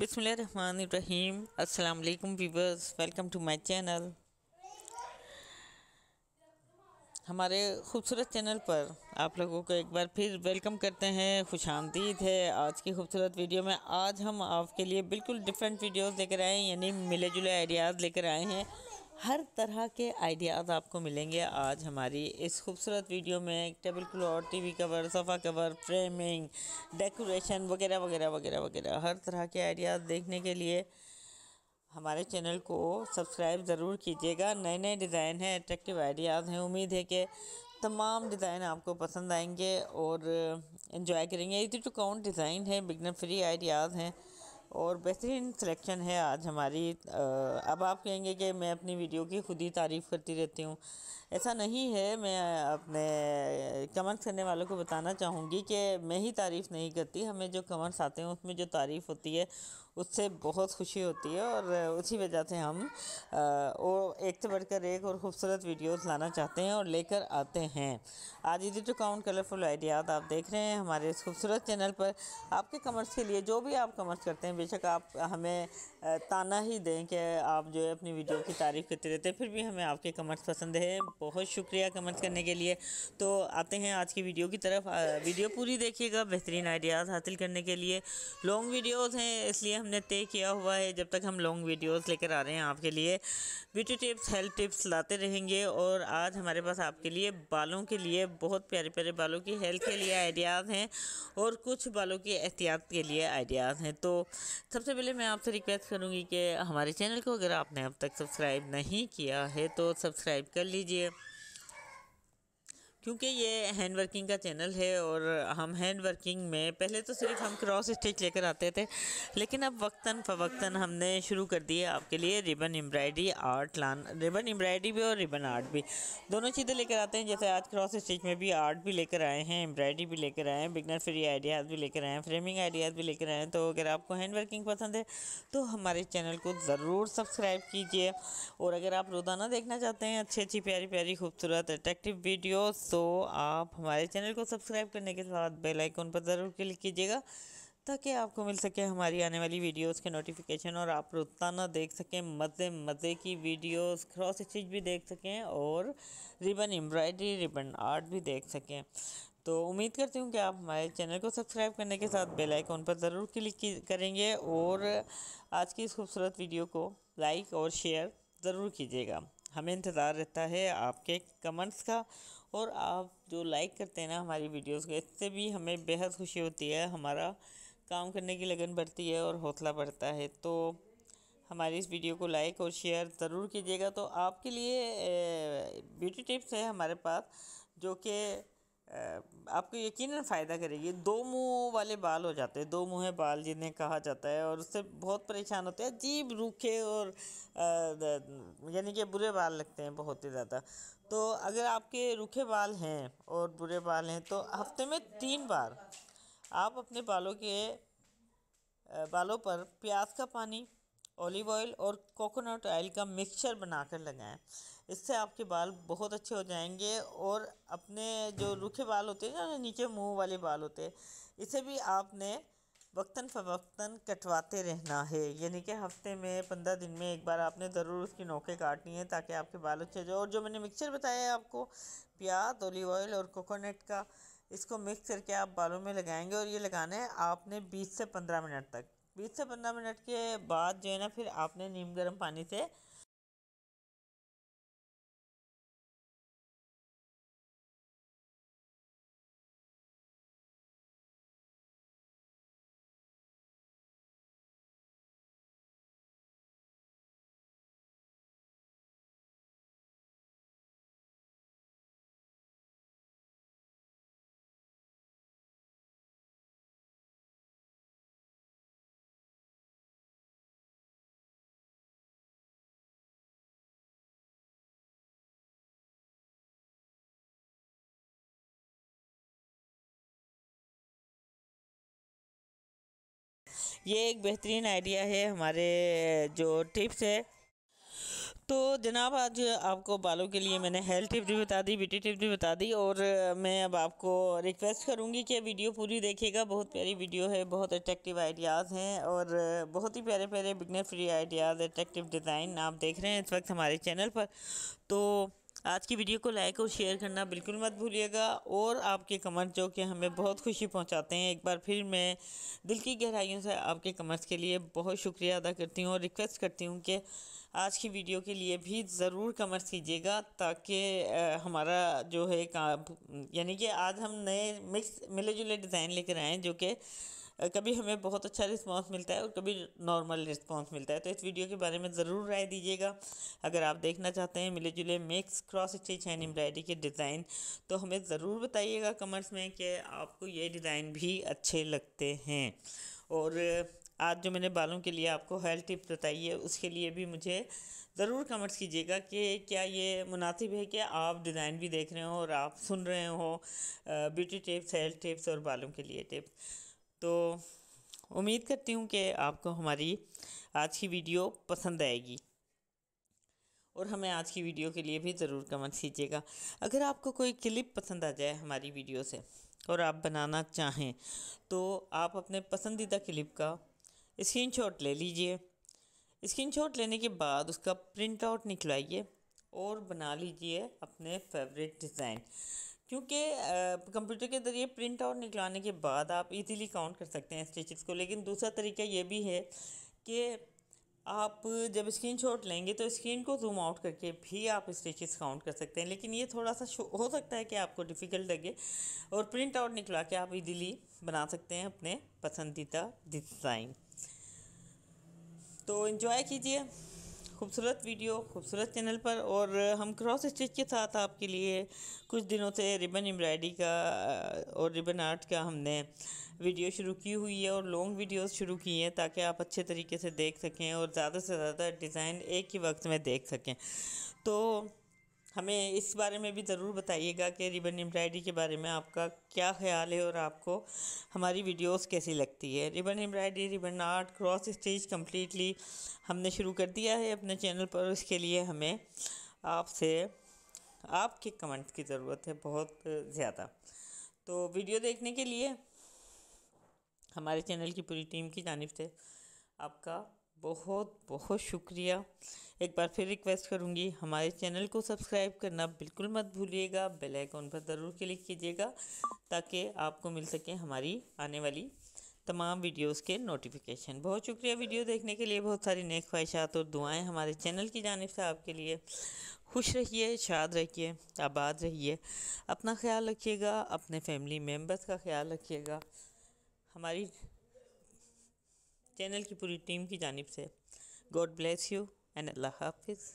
बिसमीम अल्लाम viewers welcome to my channel हमारे खूबसूरत चैनल पर आप लोगों को एक बार फिर वेलकम करते हैं खुश आमदीद है आज की खूबसूरत वीडियो में आज हम आपके लिए बिल्कुल डिफरेंट वीडियोस लेकर आए हैं यानी मिले जुले आइडियाज़ लेकर आए हैं हर तरह के आइडियाज़ आपको मिलेंगे आज हमारी इस खूबसूरत वीडियो में table cloth TV cover sofa cover framing decoration वगैरह वगैरह वगैरह वगैरह हर तरह के आइडियाज़ देखने के लिए हमारे चैनल को सब्सक्राइब ज़रूर कीजिएगा नए नए डिज़ाइन हैं अट्रैक्टिव आइडियाज़ हैं उम्मीद है कि तमाम डिज़ाइन आपको पसंद आएंगे और इन्जॉय करेंगे इजी टू काउंट डिज़ाइन है बिगनर फ्री आइडियाज़ हैं और बेहतरीन सिलेक्शन है आज हमारी अब आप कहेंगे कि मैं अपनी वीडियो की खुद ही तारीफ़ करती रहती हूँ ऐसा नहीं है मैं अपने कमेंट्स करने वालों को बताना चाहूँगी कि मैं ही तारीफ़ नहीं करती हमें जो कमेंट्स आते हैं उसमें जो तारीफ़ होती है उससे बहुत खुशी होती है और उसी वजह से हम वो एक से बढ़कर एक और ख़ूबसूरत वीडियोस लाना चाहते हैं और लेकर आते हैं आज easy to count colourful ideas आप देख रहे हैं हमारे इस खूबसूरत चैनल पर आपके कमर्स के लिए जो भी आप कमर्स करते हैं बेशक आप हमें ताना ही दें कि आप जो है अपनी वीडियो की तारीफ़ करते रहते हैं फिर भी हमें आपके कमेंट्स पसंद है बहुत शुक्रिया कमेंट्स करने के लिए तो आते हैं आज की वीडियो की तरफ वीडियो पूरी देखिएगा बेहतरीन आइडियाज़ हासिल करने के लिए लॉन्ग वीडियोज़ हैं इसलिए हमने तय किया हुआ है जब तक हम लॉन्ग वीडियोज़ लेकर आ रहे हैं आपके लिए ब्यूटी टिप्स हेल्थ टिप्स लाते रहेंगे और आज हमारे पास आपके लिए बालों के लिए बहुत प्यारे प्यारे बालों की हेल्थ के लिए आइडियाज़ हैं और कुछ बालों की एहतियात के लिए आइडियाज़ हैं तो सबसे पहले मैं आपसे रिक्वेस्ट करूँगी कि हमारे चैनल को अगर आपने अब तक सब्सक्राइब नहीं किया है तो सब्सक्राइब कर लीजिए क्योंकि ये हैंड वर्किंग का चैनल है और हम हैंड वर्किंग में पहले तो सिर्फ हम क्रॉस स्टिच लेकर आते थे लेकिन अब वक्ता फवक्तन हमने शुरू कर दिए आपके लिए रिबन एम्ब्रायडरी आर्ट लान रिबन एम्ब्रायड्री भी और रिबन आर्ट भी दोनों चीज़ें लेकर आते हैं जैसे आज क्रॉस स्टिच में भी आर्ट भी लेकर आए हैं एम्ब्रायड्री भी लेकर आए हैं बिगनर फ्री आइडियाज़ भी लेकर आए हैं फ्रेमिंग आइडियाज़ भी लेकर आए हैं तो अगर आपको हैंड वर्किंग पसंद है तो हमारे चैनल को ज़रूर सब्सक्राइब कीजिए और अगर आप रोज़ाना देखना चाहते हैं अच्छी अच्छी प्यारी प्यारी खूबसूरत अट्रैक्टिव वीडियोज़ तो आप हमारे चैनल को सब्सक्राइब करने के साथ बेल आइकन पर ज़रूर क्लिक कीजिएगा ताकि आपको मिल सके हमारी आने वाली वीडियोस के नोटिफिकेशन और आप रोज़ाना देख सकें मज़े मज़े की वीडियोस क्रॉस स्टिच भी देख सकें और रिबन एम्ब्रॉयडरी रिबन आर्ट भी देख सकें तो उम्मीद करती हूँ कि आप हमारे चैनल को सब्सक्राइब करने के साथ बेल आइकन पर ज़रूर क्लिक करेंगे और आज की इस खूबसूरत वीडियो को लाइक और शेयर ज़रूर कीजिएगा हमें इंतज़ार रहता है आपके कमेंट्स का और आप जो लाइक करते हैं ना हमारी वीडियोस को इससे भी हमें बेहद खुशी होती है हमारा काम करने की लगन बढ़ती है और हौसला बढ़ता है तो हमारी इस वीडियो को लाइक और शेयर ज़रूर कीजिएगा तो आपके लिए ब्यूटी टिप्स है हमारे पास जो कि आपको यकीन फ़ायदा करेगी दो मुँह वाले बाल हो जाते हैं दो मुँह बाल जिन्हें कहा जाता है और उससे बहुत परेशान होते हैं अजीब रूखे और यानी कि बुरे बाल लगते हैं बहुत ही ज़्यादा तो अगर आपके रूखे बाल हैं और बुरे बाल हैं तो हफ्ते में तीन बार आप अपने बालों के बालों पर प्याज का पानी ऑलिव ऑयल और कोकोनट ऑयल का मिक्सचर बनाकर लगाएं इससे आपके बाल बहुत अच्छे हो जाएंगे और अपने जो रूखे बाल होते हैं ना नीचे मुंह वाले बाल होते हैं इसे भी आपने वक्ता फ़वक्ता कटवाते रहना है यानी कि हफ्ते में पंद्रह दिन में एक बार आपने ज़रूर उसकी नोकें काटनी है ताकि आपके बाल अच्छे जो और जो मैंने मिक्सचर बताया है आपको प्याज ओलिव ऑयल और कोकोनट का इसको मिक्स करके आप बालों में लगाएंगे और ये लगाना है आपने बीस से पंद्रह मिनट तक बीस से पंद्रह मिनट के बाद जो है ना फिर आपने नीम गर्म पानी से ये एक बेहतरीन आइडिया है हमारे जो टिप्स है तो जनाब आज आपको बालों के लिए मैंने हेल्थ टिप भी बता दी ब्यूटी टिप भी बता दी और मैं अब आपको रिक्वेस्ट करूंगी कि वीडियो पूरी देखिएगा बहुत प्यारी वीडियो है बहुत अट्रैक्टिव आइडियाज़ हैं और बहुत ही प्यारे प्यारे beginner free ideas attractive design आप देख रहे हैं इस वक्त हमारे चैनल पर तो आज की वीडियो को लाइक और शेयर करना बिल्कुल मत भूलिएगा और आपके कमेंट जो कि हमें बहुत खुशी पहुंचाते हैं एक बार फिर मैं दिल की गहराइयों से आपके कमेंट्स के लिए बहुत शुक्रिया अदा करती हूँ और रिक्वेस्ट करती हूँ कि आज की वीडियो के लिए भी ज़रूर कमेंट्स कीजिएगा ताकि हमारा जो है यानी कि आज हम नए मिक्स मिले जुले डिज़ाइन लेकर आएँ जो कि कभी हमें बहुत अच्छा रिस्पांस मिलता है और कभी नॉर्मल रिस्पांस मिलता है तो इस वीडियो के बारे में ज़रूर राय दीजिएगा अगर आप देखना चाहते हैं मिले जुले mix cross stitch and embroidery के डिज़ाइन तो हमें ज़रूर बताइएगा कमेंट्स में कि आपको ये डिज़ाइन भी अच्छे लगते हैं और आज जो मैंने बालों के लिए आपको हेल्थ टिप बताई है उसके लिए भी मुझे ज़रूर कमेंट्स कीजिएगा कि क्या ये मुनासिब है कि आप डिज़ाइन भी देख रहे हो और आप सुन रहे हो ब्यूटी टिप्स हेल्थ टिप्स और बालों के लिए टिप्स तो उम्मीद करती हूँ कि आपको हमारी आज की वीडियो पसंद आएगी और हमें आज की वीडियो के लिए भी ज़रूर कमेंट कीजिएगा अगर आपको कोई क्लिप पसंद आ जाए हमारी वीडियो से और आप बनाना चाहें तो आप अपने पसंदीदा क्लिप का स्क्रीनशॉट ले लीजिए स्क्रीनशॉट लेने के बाद उसका प्रिंट आउट निकलवाइए और बना लीजिए अपने फेवरेट डिज़ाइन क्योंकि कंप्यूटर के ज़रिए प्रिंट आउट निकलाने के बाद आप इजीली काउंट कर सकते हैं स्टिचेस को लेकिन दूसरा तरीका ये भी है कि आप जब स्क्रीन शॉट लेंगे तो स्क्रीन को जूम आउट करके भी आप स्टिचेस काउंट कर सकते हैं लेकिन ये थोड़ा सा हो सकता है कि आपको डिफ़िकल्ट लगे और प्रिंट आउट निकला के आप इजीली बना सकते हैं अपने पसंदीदा डिज़ाइन तो इन्जॉय कीजिए खूबसूरत वीडियो खूबसूरत चैनल पर और हम क्रॉस स्टिच के साथ आपके लिए कुछ दिनों से रिबन एम्ब्रायडरी का और रिबन आर्ट का हमने वीडियो शुरू की हुई है और लॉन्ग वीडियोस शुरू की हैं ताकि आप अच्छे तरीके से देख सकें और ज़्यादा से ज़्यादा डिज़ाइन एक ही वक्त में देख सकें तो हमें इस बारे में भी ज़रूर बताइएगा कि रिबन एम्ब्रायड्री के बारे में आपका क्या ख्याल है और आपको हमारी वीडियोस कैसी लगती है ribbon embroidery ribbon art cross stitch completely हमने शुरू कर दिया है अपने चैनल पर उसके लिए हमें आपसे आपके कमेंट की ज़रूरत है बहुत ज़्यादा तो वीडियो देखने के लिए हमारे चैनल की पूरी टीम की जानब से आपका बहुत बहुत शुक्रिया एक बार फिर रिक्वेस्ट करूँगी हमारे चैनल को सब्सक्राइब करना बिल्कुल मत भूलिएगा बेल आइकॉन पर ज़रूर क्लिक कीजिएगा ताकि आपको मिल सके हमारी आने वाली तमाम वीडियोस के नोटिफिकेशन बहुत शुक्रिया वीडियो देखने के लिए बहुत सारी नेक ख्वाहिशात और दुआएं हमारे चैनल की जानब से आपके लिए खुश रहिए शाद रहिए आबाद रहिए अपना ख्याल रखिएगा अपने फैमिली मेम्बर्स का ख्याल रखिएगा हमारी चैनल की पूरी टीम की जानब से God bless you and Allah हाफिज़